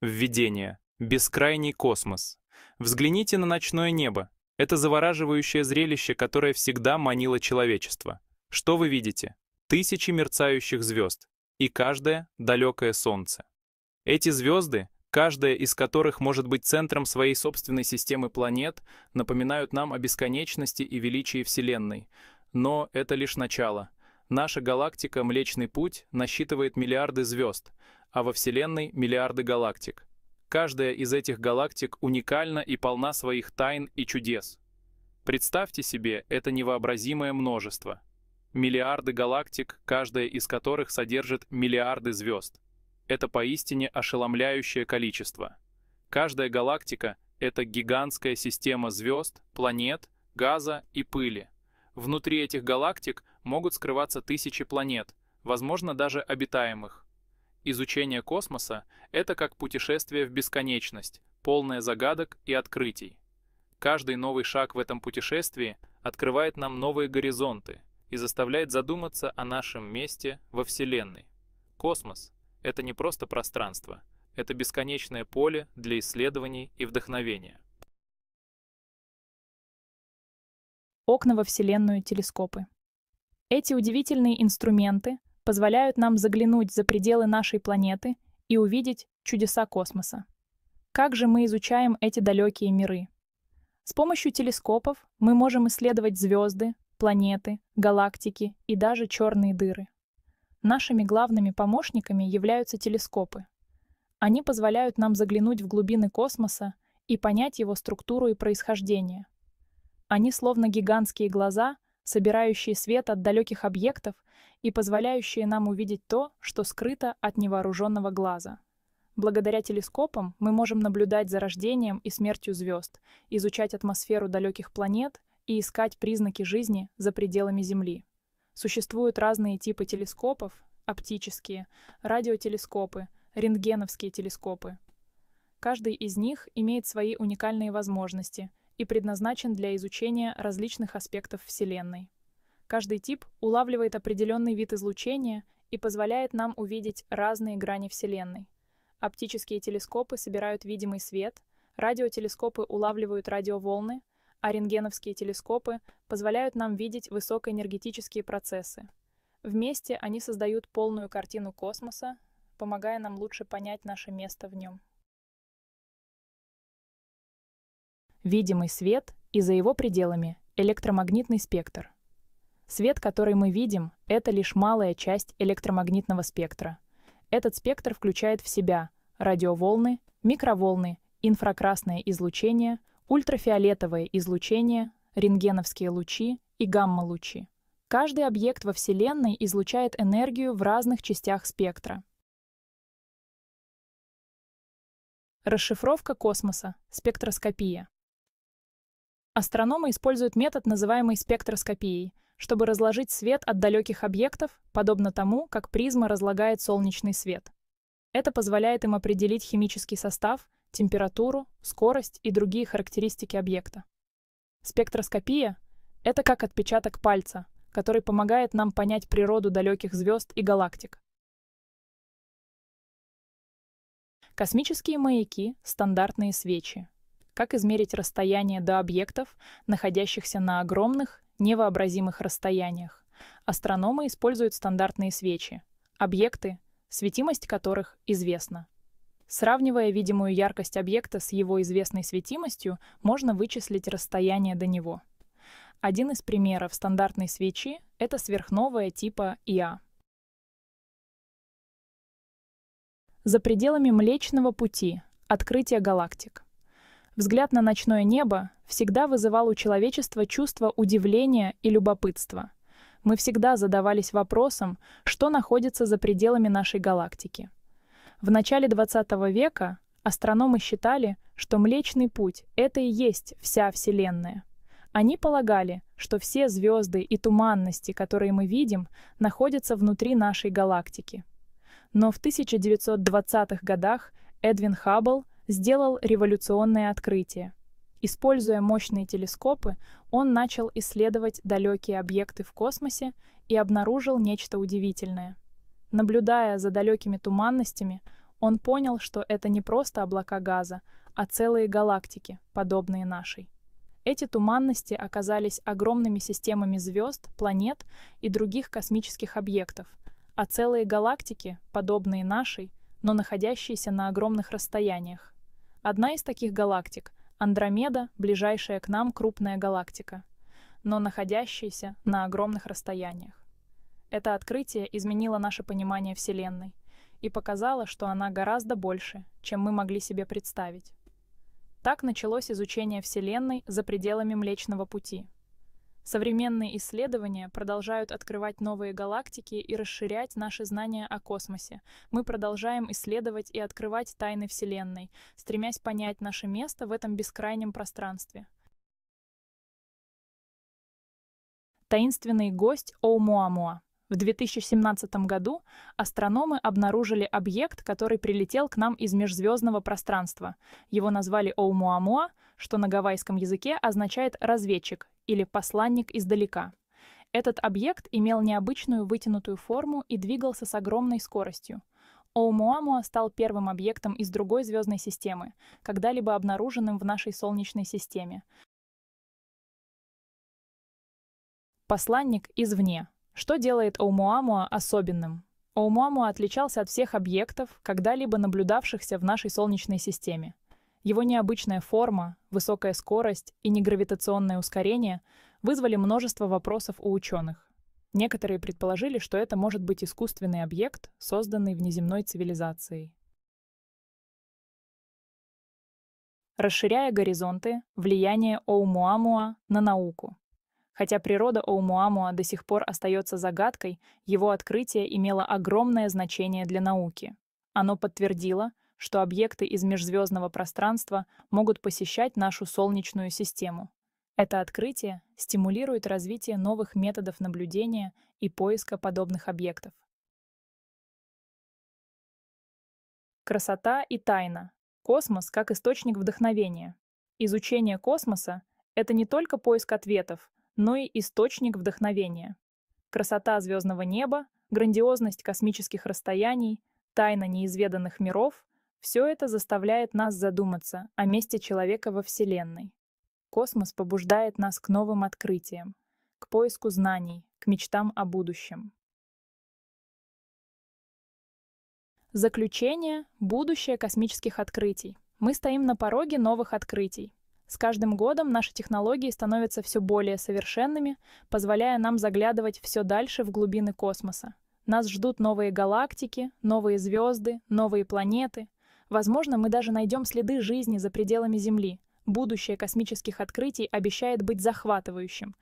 Введение. Бескрайний космос. Взгляните на ночное небо. Это завораживающее зрелище, которое всегда манило человечество. Что вы видите? Тысячи мерцающих звезд. И каждое — далекое солнце. Эти звезды, каждая из которых может быть центром своей собственной системы планет, напоминают нам о бесконечности и величии Вселенной. Но это лишь начало — Наша галактика Млечный Путь насчитывает миллиарды звезд, а во Вселенной миллиарды галактик. Каждая из этих галактик уникальна и полна своих тайн и чудес. Представьте себе это невообразимое множество. Миллиарды галактик, каждая из которых содержит миллиарды звезд. Это поистине ошеломляющее количество. Каждая галактика — это гигантская система звезд, планет, газа и пыли. Внутри этих галактик могут скрываться тысячи планет, возможно, даже обитаемых. Изучение космоса — это как путешествие в бесконечность, полное загадок и открытий. Каждый новый шаг в этом путешествии открывает нам новые горизонты и заставляет задуматься о нашем месте во Вселенной. Космос — это не просто пространство, это бесконечное поле для исследований и вдохновения. Окна во Вселенную телескопы. Эти удивительные инструменты позволяют нам заглянуть за пределы нашей планеты и увидеть чудеса космоса. Как же мы изучаем эти далекие миры? С помощью телескопов мы можем исследовать звезды, планеты, галактики и даже черные дыры. Нашими главными помощниками являются телескопы. Они позволяют нам заглянуть в глубины космоса и понять его структуру и происхождение. Они словно гигантские глаза – собирающие свет от далеких объектов и позволяющие нам увидеть то, что скрыто от невооруженного глаза. Благодаря телескопам мы можем наблюдать за рождением и смертью звезд, изучать атмосферу далеких планет и искать признаки жизни за пределами Земли. Существуют разные типы телескопов – оптические, радиотелескопы, рентгеновские телескопы. Каждый из них имеет свои уникальные возможности – и предназначен для изучения различных аспектов Вселенной. Каждый тип улавливает определенный вид излучения и позволяет нам увидеть разные грани Вселенной. Оптические телескопы собирают видимый свет, радиотелескопы улавливают радиоволны, а рентгеновские телескопы позволяют нам видеть высокоэнергетические процессы. Вместе они создают полную картину космоса, помогая нам лучше понять наше место в нем. Видимый свет и за его пределами электромагнитный спектр. Свет, который мы видим, это лишь малая часть электромагнитного спектра. Этот спектр включает в себя радиоволны, микроволны, инфракрасное излучение, ультрафиолетовое излучение, рентгеновские лучи и гамма-лучи. Каждый объект во Вселенной излучает энергию в разных частях спектра. Расшифровка космоса, спектроскопия. Астрономы используют метод, называемый спектроскопией, чтобы разложить свет от далеких объектов, подобно тому, как призма разлагает солнечный свет. Это позволяет им определить химический состав, температуру, скорость и другие характеристики объекта. Спектроскопия — это как отпечаток пальца, который помогает нам понять природу далеких звезд и галактик. Космические маяки — стандартные свечи, как измерить расстояние до объектов, находящихся на огромных, невообразимых расстояниях? Астрономы используют стандартные свечи, объекты, светимость которых известна. Сравнивая видимую яркость объекта с его известной светимостью, можно вычислить расстояние до него. Один из примеров стандартной свечи — это сверхновая типа ИА. За пределами Млечного Пути. Открытие галактик. Взгляд на ночное небо всегда вызывал у человечества чувство удивления и любопытства. Мы всегда задавались вопросом, что находится за пределами нашей галактики. В начале 20 века астрономы считали, что Млечный Путь — это и есть вся Вселенная. Они полагали, что все звезды и туманности, которые мы видим, находятся внутри нашей галактики. Но в 1920-х годах Эдвин Хаббл — сделал революционное открытие. Используя мощные телескопы, он начал исследовать далекие объекты в космосе и обнаружил нечто удивительное. Наблюдая за далекими туманностями, он понял, что это не просто облака газа, а целые галактики, подобные нашей. Эти туманности оказались огромными системами звезд, планет и других космических объектов, а целые галактики, подобные нашей, но находящиеся на огромных расстояниях. Одна из таких галактик – Андромеда, ближайшая к нам крупная галактика, но находящаяся на огромных расстояниях. Это открытие изменило наше понимание Вселенной и показало, что она гораздо больше, чем мы могли себе представить. Так началось изучение Вселенной за пределами Млечного Пути – Современные исследования продолжают открывать новые галактики и расширять наши знания о космосе. Мы продолжаем исследовать и открывать тайны Вселенной, стремясь понять наше место в этом бескрайнем пространстве. Таинственный гость Оумуамуа. В 2017 году астрономы обнаружили объект, который прилетел к нам из межзвездного пространства. Его назвали Оумуамуа, что на гавайском языке означает «разведчик» или посланник издалека. Этот объект имел необычную вытянутую форму и двигался с огромной скоростью. Оумуамуа стал первым объектом из другой звездной системы, когда-либо обнаруженным в нашей Солнечной системе. Посланник извне. Что делает Оумуамуа особенным? Оумуамуа отличался от всех объектов, когда-либо наблюдавшихся в нашей Солнечной системе. Его необычная форма, высокая скорость и негравитационное ускорение вызвали множество вопросов у ученых. Некоторые предположили, что это может быть искусственный объект, созданный внеземной цивилизацией. Расширяя горизонты, влияние Оумуамуа на науку. Хотя природа Оумуамуа до сих пор остается загадкой, его открытие имело огромное значение для науки. Оно подтвердило, что объекты из межзвездного пространства могут посещать нашу Солнечную систему. Это открытие стимулирует развитие новых методов наблюдения и поиска подобных объектов. Красота и тайна. Космос как источник вдохновения. Изучение космоса — это не только поиск ответов, но и источник вдохновения. Красота звездного неба, грандиозность космических расстояний, тайна неизведанных миров все это заставляет нас задуматься о месте человека во Вселенной. Космос побуждает нас к новым открытиям, к поиску знаний, к мечтам о будущем. Заключение – будущее космических открытий. Мы стоим на пороге новых открытий. С каждым годом наши технологии становятся все более совершенными, позволяя нам заглядывать все дальше в глубины космоса. Нас ждут новые галактики, новые звезды, новые планеты, Возможно, мы даже найдем следы жизни за пределами Земли. Будущее космических открытий обещает быть захватывающим.